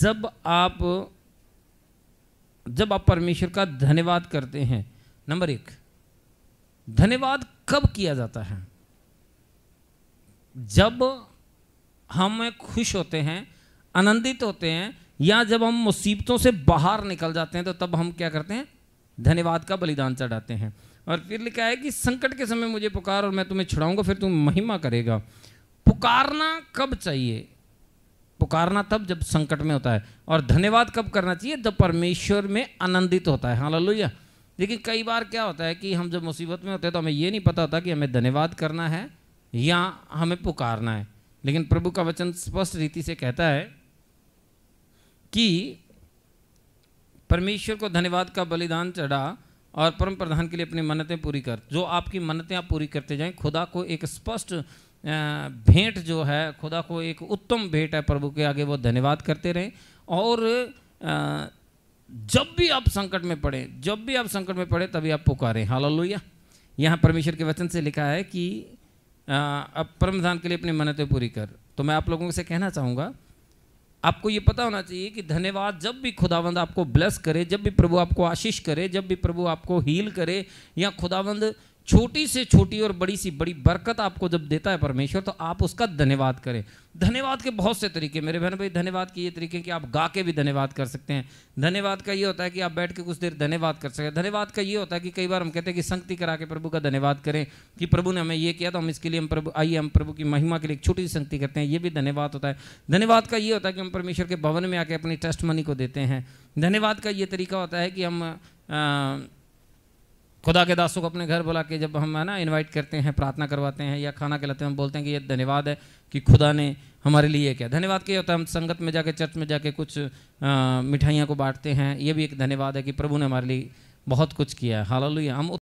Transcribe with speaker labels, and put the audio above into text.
Speaker 1: जब आप जब आप परमेश्वर का धन्यवाद करते हैं नंबर एक धन्यवाद कब किया जाता है जब हम खुश होते हैं आनंदित होते हैं या जब हम मुसीबतों से बाहर निकल जाते हैं तो तब हम क्या करते हैं धन्यवाद का बलिदान चढ़ाते हैं और फिर लिखा है कि संकट के समय मुझे पुकार और मैं तुम्हें छुड़ाऊंगा फिर तुम महिमा करेगा पुकारना कब चाहिए पुकारना तब जब संकट में होता है और धन्यवाद कब करना चाहिए जब परमेश्वर में आनंदित होता है हाँ लल्लुया लेकिन कई बार क्या होता है कि हम जब मुसीबत में होते हैं तो हमें ये नहीं पता होता कि हमें धन्यवाद करना है या हमें पुकारना है लेकिन प्रभु का वचन स्पष्ट रीति से कहता है कि परमेश्वर को धन्यवाद का बलिदान चढ़ा और परम प्रधान के लिए अपनी मन्नतें पूरी कर जो आपकी मन्नतें आप पूरी करते जाएं खुदा को एक स्पष्ट भेंट जो है खुदा को एक उत्तम भेंट है प्रभु के आगे वो धन्यवाद करते रहें और जब भी आप संकट में पड़े जब भी आप संकट में पड़े तभी आप पुकारें लोहिया यहाँ परमेश्वर के वचन से लिखा है कि अब परमधान के लिए अपनी मन्नतें पूरी कर तो मैं आप लोगों से कहना चाहूँगा आपको ये पता होना चाहिए कि धन्यवाद जब भी खुदावंद आपको ब्लेस करे जब भी प्रभु आपको आशीष करे जब भी प्रभु आपको हील करे या खुदावंद छोटी से छोटी और बड़ी सी बड़ी बरकत आपको जब देता है परमेश्वर तो आप उसका धन्यवाद करें धन्यवाद के बहुत से तरीके मेरे बहन भाई धन्यवाद के ये तरीके कि आप गा के भी धन्यवाद कर सकते हैं धन्यवाद का ये होता है कि आप बैठ के कुछ देर धन्यवाद कर सकें धन्यवाद का ये होता है कि कई बार हम कहते हैं कि संगति करा के प्रभु का धन्यवाद करें कि प्रभु ने हमें ये किया तो हम इसके लिए हम प्रभु आइए हम प्रभु की महिमा के लिए एक छोटी सी संगति करते हैं ये भी धन्यवाद होता है धन्यवाद का ये होता है कि हम परमेश्वर के भवन में आके अपनी ट्रस्ट मनी को देते हैं धन्यवाद का ये तरीका होता है कि हम खुदा के दासों को अपने घर बुला के जब हम है ना इनवाइट करते हैं प्रार्थना करवाते हैं या खाना खिलाते हैं हम बोलते हैं कि ये धन्यवाद है कि खुदा ने हमारे लिए क्या धन्यवाद क्या होता है हम संगत में जाके चर्च में जाके कुछ मिठाइयाँ को बांटते हैं ये भी एक धन्यवाद है कि प्रभु ने हमारे लिए बहुत कुछ किया है हालांकि हम